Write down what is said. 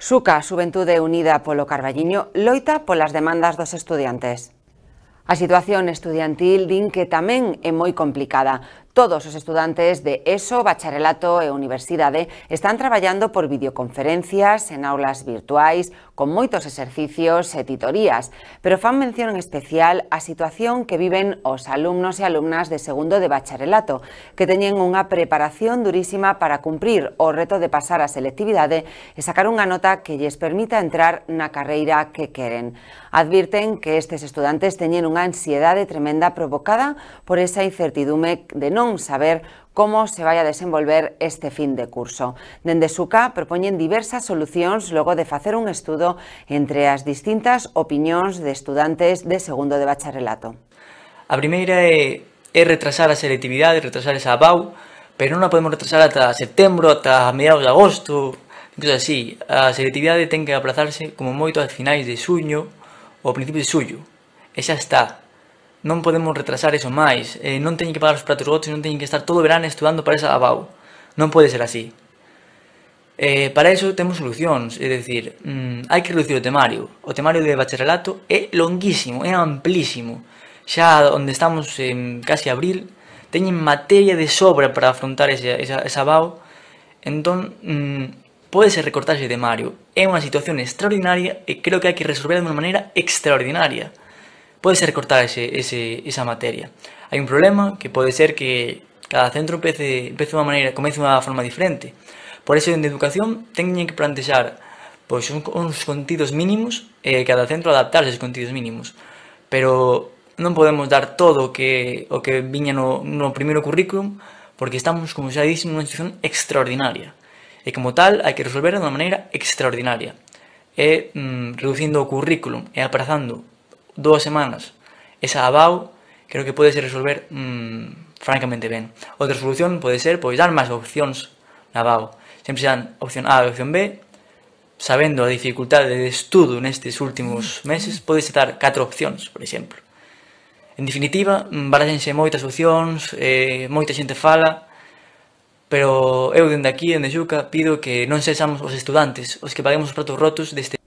Suca, Xuventude Unida polo Carballiño, loita polas demandas dos estudiantes. A situación estudiantil din que tamén é moi complicada. Todos os estudantes de ESO, bacharelato e universidade están traballando por videoconferencias en aulas virtuais, con moitos exercicios e titorías, pero fan mención en especial a situación que viven os alumnos e alumnas de segundo de bacharelato, que teñen unha preparación durísima para cumprir o reto de pasar a selectividade e sacar unha nota que lles permita entrar na carreira que queren. Advirten que estes estudantes teñen unha ansiedade tremenda provocada por esa incertidume de non non saber como se vai a desenvolver este fin de curso. Dende Suca propoñen diversas solucións logo de facer un estudo entre as distintas opinións de estudantes de segundo de bacharelato. A primeira é, é retrasar a selectividade, retrasar esa BAU, pero non a podemos retrasar ata setembro, ata mediados de agosto, incluso entón, así. A selectividade ten que aplazarse como moito a finais de suño ou a principios de xullo. E xa está, non podemos retrasar iso máis, eh, non teñen que pagar os pratos gotos, non teñen que estar todo o verán estudando para esa abau. Non pode ser así. Eh, para iso temos solucións, é dicir, mm, hai que reducir o temario. O temario de bacharelato é longuísimo, é amplísimo. Xa onde estamos en casi abril, teñen materia de sobra para afrontar ese, esa, esa BAO, entón mm, ser recortarse o temario. É unha situación extraordinaria e creo que hai que resolverla de unha maneira extraordinaria ser recortar ese, ese, esa materia. Hai un problema que pode ser que cada centro empece, empece unha maneira, comece unha forma diferente. Por eso, en educación, teñen que plantexar pois, un, uns contidos mínimos e eh, cada centro adaptarse aos contidos mínimos. Pero non podemos dar todo o que, o que viña no, no primeiro currículum porque estamos, como xa dixen, nunha situación extraordinaria. E como tal, hai que resolver de unha maneira extraordinaria. E eh, mm, reducindo o currículum e eh, aprazando dúas semanas. Esa abau, creo que podes resolver mmm, francamente ben. Outra solución pode ser pois dar máis opcións na abau. Sempre dan opción A e opción B. Sabendo a dificultade de estudo nestes últimos meses, podes dar catro opcións, por exemplo. En definitiva, baráxense moitas opcións, eh, moita xente fala, pero eu dende aquí, dende Xuca, pido que non sexamos os estudantes os que paguemos os pratos rotos deste